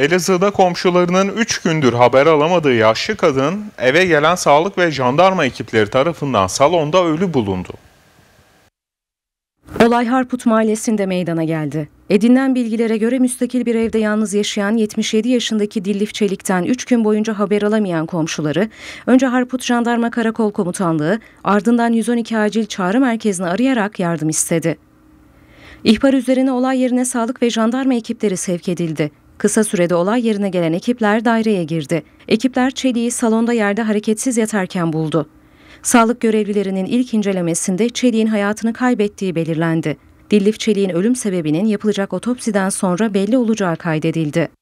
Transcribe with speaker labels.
Speaker 1: Elazığ'da komşularının 3 gündür haber alamadığı yaşlı kadın eve gelen sağlık ve jandarma ekipleri tarafından salonda ölü bulundu.
Speaker 2: Olay Harput Mahallesi'nde meydana geldi. Edinilen bilgilere göre müstakil bir evde yalnız yaşayan 77 yaşındaki Dillif Çelik'ten 3 gün boyunca haber alamayan komşuları, önce Harput Jandarma Karakol Komutanlığı, ardından 112 Acil Çağrı Merkezi'ni arayarak yardım istedi. İhbar üzerine olay yerine sağlık ve jandarma ekipleri sevk edildi. Kısa sürede olay yerine gelen ekipler daireye girdi. Ekipler çeliği salonda yerde hareketsiz yatarken buldu. Sağlık görevlilerinin ilk incelemesinde çeliğin hayatını kaybettiği belirlendi. Dillif çeliğin ölüm sebebinin yapılacak otopsiden sonra belli olacağı kaydedildi.